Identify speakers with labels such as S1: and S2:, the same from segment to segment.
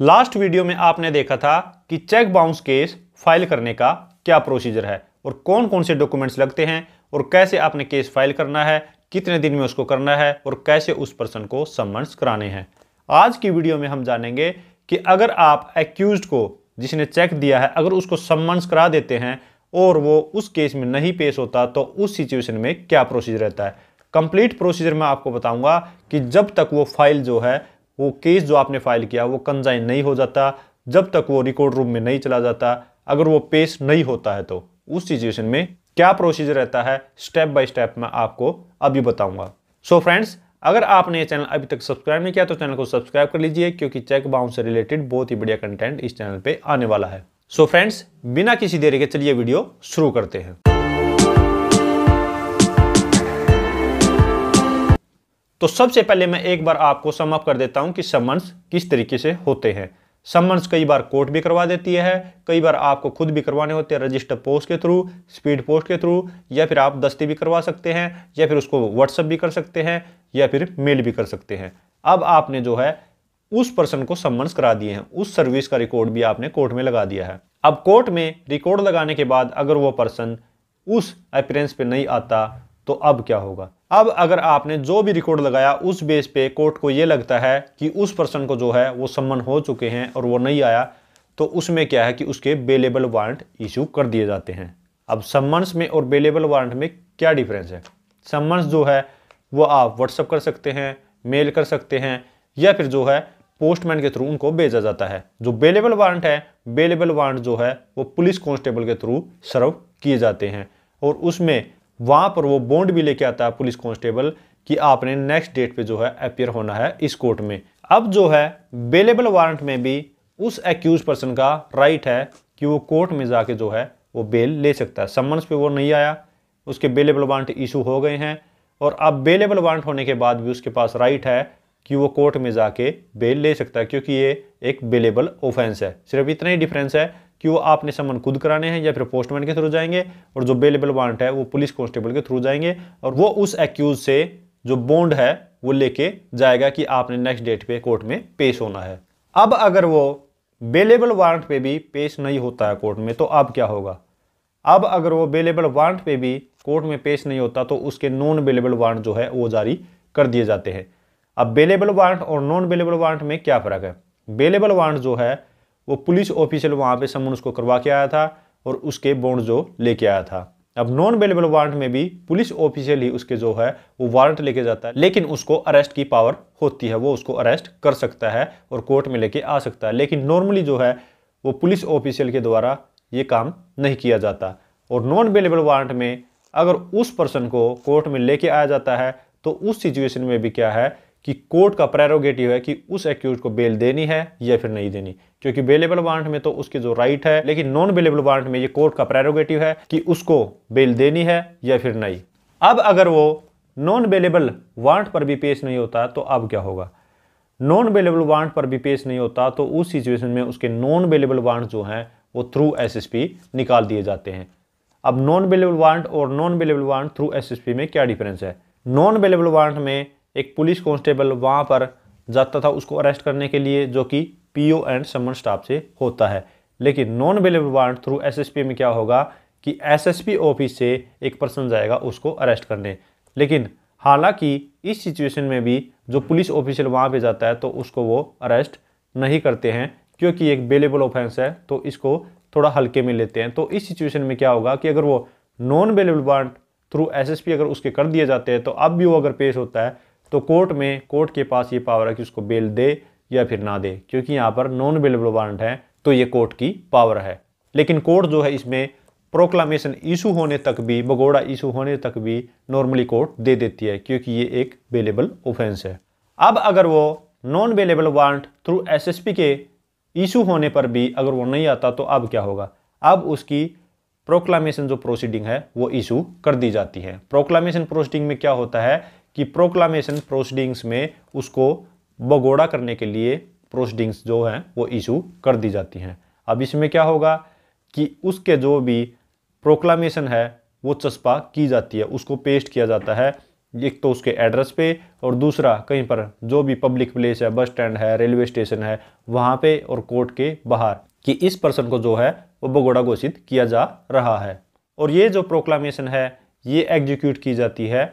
S1: last video में आपने देखा था कि चेक बाउंस केस फाइल करने का क्या प्रोसीजर है और कौन कौन से डॉक्यूमेंट्स लगते हैं और कैसे आपने केस फाइल करना है कितने दिन में उसको करना है और कैसे उस पर्सन को सम्मन्स कराने हैं आज की वीडियो में हम जानेंगे कि अगर आप एक्यूज को जिसने चेक दिया है अगर उसको सम्मन्स करा देते हैं और वो उस केस में नहीं पेश होता तो उस सिचुएशन में क्या प्रोसीजर रहता है कंप्लीट प्रोसीजर मैं आपको बताऊंगा कि जब तक वो फाइल जो है वो केस जो आपने फाइल किया वो कंजाइन नहीं हो जाता जब तक वो रिकॉर्ड रूम में नहीं चला जाता अगर वो पेश नहीं होता है तो उस सिचुएशन में क्या प्रोसीजर रहता है स्टेप बाय स्टेप मैं आपको अभी बताऊंगा सो so फ्रेंड्स अगर आपने ये चैनल अभी तक सब्सक्राइब नहीं किया तो चैनल को सब्सक्राइब कर लीजिए क्योंकि चेक बाउंस से रिलेटेड बहुत ही बढ़िया कंटेंट इस चैनल पे आने वाला है सो so फ्रेंड्स बिना किसी देरी के चलिए वीडियो शुरू करते हैं तो सबसे पहले मैं एक बार आपको समअप कर देता हूं कि समन्स किस तरीके से होते हैं समन्स कई बार कोर्ट भी करवा देती है कई बार आपको खुद भी करवाने होते हैं रजिस्टर पोस्ट के थ्रू स्पीड पोस्ट के थ्रू या फिर आप दस्ती भी करवा सकते हैं या फिर उसको व्हाट्सअप भी कर सकते हैं या फिर मेल भी कर सकते हैं अब आपने जो है उस पर्सन को समन्स करा दिए हैं उस सर्विस का रिकॉर्ड भी आपने कोर्ट में लगा दिया है अब कोर्ट में रिकॉर्ड लगाने के बाद अगर वो पर्सन उस अपीयरेंस पे नहीं आता तो अब क्या होगा अब अगर आपने जो भी रिकॉर्ड लगाया उस बेस पे कोर्ट को ये लगता है कि उस पर्सन को जो है वो सम्मन हो चुके हैं और वो नहीं आया तो उसमें क्या है कि उसके बेलेबल वारंट इशू कर दिए जाते हैं अब सम्मन्स में और बेलेबल वारंट में क्या डिफरेंस है सम्मन्स जो है वो आप व्हाट्सअप कर सकते हैं मेल कर सकते हैं या फिर जो है पोस्टमैन के थ्रू उनको भेजा जाता है जो बेलेबल वारंट है बेलेबल वारंट जो है वो पुलिस कॉन्स्टेबल के थ्रू सर्व किए जाते हैं और उसमें वहाँ पर वो बॉन्ड भी लेके आता है पुलिस कांस्टेबल कि आपने नेक्स्ट डेट पे जो है अपियर होना है इस कोर्ट में अब जो है बेलेबल वारंट में भी उस एक्यूज पर्सन का राइट है कि वो कोर्ट में जाके जो है वो बेल ले सकता है सम्मन्स पे वो नहीं आया उसके बेलेबल वारंट इशू हो गए हैं और अब बेलेबल वारंट होने के बाद भी उसके पास राइट है कि वो कोर्ट में जाके बेल ले सकता है क्योंकि ये एक बेलेबल ऑफेंस है सिर्फ इतना ही डिफरेंस है कि वो आपने समन खुद कराने हैं या फिर पोस्टमैन के थ्रू जाएंगे और जो बेलेबल वारंट है वो पुलिस कांस्टेबल के थ्रू जाएंगे और वो उस एक्यूज से जो बॉन्ड है वो लेके जाएगा कि आपने नेक्स्ट डेट पे कोर्ट में पेश होना है अब अगर वो बेलेबल वारंट पे भी पेश नहीं होता है कोर्ट में तो अब क्या होगा अब अगर वो बेलेबल वारंट पे भी कोर्ट में पेश नहीं होता तो उसके नॉन बेलेबल वारंट जो है वो जारी कर दिए जाते हैं अब बेलेबल वारंट और नॉन बेलेबल वारंट में क्या फ़र्क है बेलेबल वारंट जो है वो पुलिस ऑफिसर वहाँ पे समन उसको करवा के आया था और उसके बॉन्ड जो लेके आया था अब नॉन अवेलेबल वारंट में भी पुलिस ऑफिशियल ही उसके जो है वो वारंट लेके जाता है लेकिन उसको अरेस्ट की पावर होती है वो उसको अरेस्ट कर सकता है और कोर्ट में लेके आ सकता है लेकिन नॉर्मली जो है वो पुलिस ऑफिशियल के द्वारा ये काम नहीं किया जाता और नॉन अवेलेबल वारंट में अगर उस पर्सन को कोर्ट में लेके आया जाता है तो उस सिचुएशन में भी क्या है कि कोर्ट का प्रेरोगेटिव है कि उस एक्यूज को बेल देनी है या फिर नहीं देनी क्योंकि बेलेबल वारंट में तो उसकी जो राइट है लेकिन नॉन बेलेबल वारंट में ये कोर्ट का प्रेरोगेटिव है कि उसको बेल देनी है या फिर नहीं अब अगर वो नॉन बेलेबल वारंट पर भी पेश नहीं होता तो अब क्या होगा नॉन बेलेबल वारंट पर भी पेश नहीं होता तो उस सिचुएशन में उसके नॉन बेलेबल वारंट जो हैं वो थ्रू एसएसपी निकाल दिए जाते हैं अब नॉन बेलेबल वारंट और non bailable warrant through SSP में क्या डिफरेंस है नॉन बेलेबल वारंट में एक पुलिस कांस्टेबल वहाँ पर जाता था उसको अरेस्ट करने के लिए जो कि पीओ एंड समन स्टाफ से होता है लेकिन non bailable warrant through SSP में क्या होगा कि एसएसपी ऑफिस से एक पर्सन जाएगा उसको अरेस्ट करने लेकिन हालांकि इस सिचुएशन में भी जो पुलिस ऑफिसर वहाँ पे जाता है तो उसको वो अरेस्ट नहीं करते हैं क्योंकि एक बेलेबल ऑफेंस है तो इसको थोड़ा हल्के में लेते हैं तो इस सिचुएशन में क्या होगा कि अगर वो non bailable warrant through SSP अगर उसके कर दिए जाते हैं तो अब भी वो अगर पेश होता है तो कोर्ट में कोर्ट के पास ये पावर है कि उसको बेल दे या फिर ना दे क्योंकि यहाँ पर नॉन बेलेबल वारंट है तो ये कोर्ट की पावर है लेकिन कोर्ट जो है इसमें प्रोक्लामेशन इशू होने तक भी भगोड़ा इशू होने तक भी नॉर्मली कोर्ट दे देती है क्योंकि ये एक बेलेबल ऑफेंस है अब अगर वो non bailable warrant through SSP के इशू होने पर भी अगर वो नहीं आता तो अब क्या होगा अब उसकी प्रोक्लामेशन जो प्रोसीडिंग है वो इशू कर दी जाती है प्रोक्लामेशन प्रोसीडिंग में क्या होता है कि प्रोक्लामेशन प्रोसीडिंग्स में उसको बगोड़ा करने के लिए प्रोसीडिंग्स जो हैं वो इशू कर दी जाती हैं अब इसमें क्या होगा कि उसके जो भी प्रोक्लामेशन है वो चस्पा की जाती है उसको पेस्ट किया जाता है एक तो उसके एड्रेस पे और दूसरा कहीं पर जो भी पब्लिक प्लेस है बस स्टैंड है रेलवे स्टेशन है वहाँ पे और कोर्ट के बाहर कि इस पर्सन को जो है वो बगोड़ा घोषित किया जा रहा है और ये जो प्रोक्लामेशन है ये एग्जीक्यूट की जाती है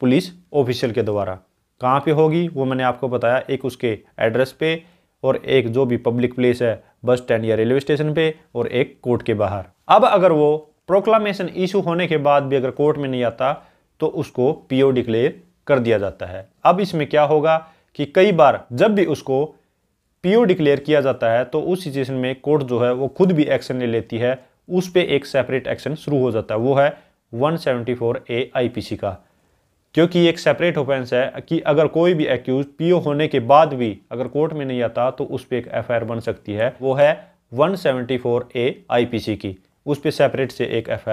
S1: पुलिस ऑफिशियल के द्वारा कहाँ पे होगी वो मैंने आपको बताया एक उसके एड्रेस पे और एक जो भी पब्लिक प्लेस है बस स्टैंड या रेलवे स्टेशन पे और एक कोर्ट के बाहर अब अगर वो प्रोक्लामेशन इशू होने के बाद भी अगर कोर्ट में नहीं आता तो उसको पीओ डिक्लेयर कर दिया जाता है अब इसमें क्या होगा कि कई बार जब भी उसको पीओ डिक्लेयर किया जाता है तो उस सिचुएशन में कोर्ट जो है वो खुद भी एक्शन ले लेती है उस पर एक सेपरेट एक्शन शुरू हो जाता है वो है वन ए आई का क्योंकि एक सेपरेट ऑफेंस है कि अगर कोई भी एक्यूज पीओ होने के बाद भी अगर कोर्ट में नहीं आता तो उस पर एक एफ बन सकती है वो है 174 ए आईपीसी की उस पर सेपरेट से एक एफ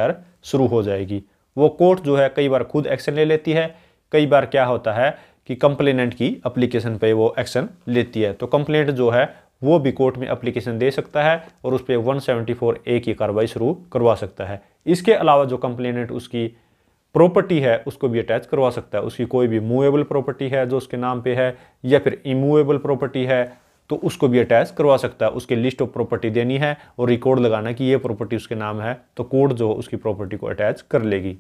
S1: शुरू हो जाएगी वो कोर्ट जो है कई बार खुद एक्शन ले लेती है कई बार क्या होता है कि कंप्लेनेंट की अप्लीकेशन पे वो एक्शन लेती है तो कंप्लेंट जो है वो भी कोर्ट में अप्लीकेशन दे सकता है और उस पर वन ए की कार्रवाई शुरू करवा सकता है इसके अलावा जो कंप्लेनेंट उसकी प्रॉपर्टी है उसको भी अटैच करवा सकता है उसकी कोई भी मूवेबल प्रॉपर्टी है जो उसके नाम पे है या फिर इमूवेबल प्रॉपर्टी है तो उसको भी अटैच करवा सकता है उसके लिस्ट ऑफ प्रॉपर्टी देनी है और रिकॉर्ड लगाना कि ये प्रॉपर्टी उसके नाम है तो कोर्ट जो उसकी प्रॉपर्टी को अटैच कर लेगी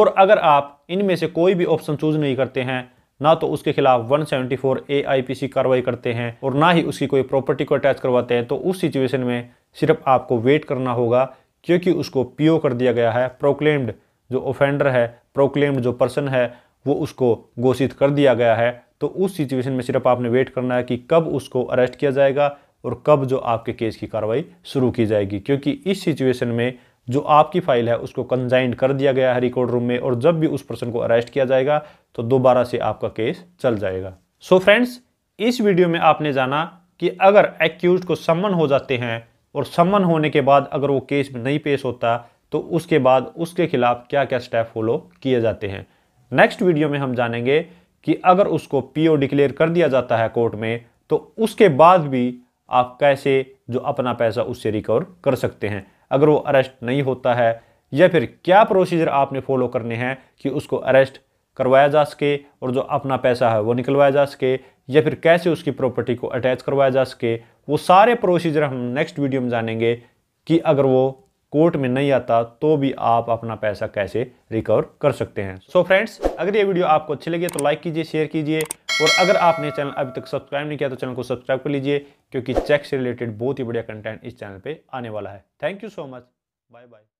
S1: और अगर आप इनमें से कोई भी ऑप्शन चूज नहीं करते हैं ना तो उसके खिलाफ 174 seventy four A I P C कार्रवाई करते हैं और ना ही उसकी कोई प्रॉपर्टी को अटैच करवाते हैं तो उस सिचुएशन में सिर्फ आपको वेट करना होगा क्योंकि उसको पीओ कर दिया गया है प्रोक्लेम्ड जो ऑफेंडर है प्रोक्लेम्ड जो पर्सन है वो उसको घोषित कर दिया गया है तो उस सिचुएशन में सिर्फ आपने वेट करना है कि कब उसको अरेस्ट किया जाएगा और कब जो आपके केस की कार्रवाई शुरू की जाएगी क्योंकि इस सिचुएशन में जो आपकी फाइल है उसको कंजाइंड कर दिया गया है रिकॉर्ड रूम में और जब भी उस पर्सन को अरेस्ट किया जाएगा तो दोबारा से आपका केस चल जाएगा सो so फ्रेंड्स इस वीडियो में आपने जाना कि अगर एक्यूज को सम्मन हो जाते हैं और सम्मन होने के बाद अगर वो केस नहीं पेश होता तो उसके बाद उसके खिलाफ क्या क्या स्टेप फॉलो किए जाते हैं नेक्स्ट वीडियो में हम जानेंगे कि अगर उसको पीओ डिक्लेयर कर दिया जाता है कोर्ट में तो उसके बाद भी आप कैसे जो अपना पैसा उससे रिकवर कर सकते हैं अगर वो अरेस्ट नहीं होता है या फिर क्या प्रोसीजर आपने फॉलो करने हैं कि उसको अरेस्ट करवाया जा सके और जो अपना पैसा है वो निकलवाया जा सके या फिर कैसे उसकी प्रॉपर्टी को अटैच करवाया जा सके वो सारे प्रोसीजर हम नेक्स्ट वीडियो में जानेंगे कि अगर वो कोर्ट में नहीं आता तो भी आप अपना पैसा कैसे रिकवर कर सकते हैं सो so फ्रेंड्स अगर ये वीडियो आपको अच्छी लगी तो लाइक कीजिए शेयर कीजिए और अगर आपने चैनल अभी तक सब्सक्राइब नहीं किया तो चैनल को सब्सक्राइब कर लीजिए क्योंकि चेक से रिलेटेड बहुत ही बढ़िया कंटेंट इस चैनल पर आने वाला है thank you so much bye bye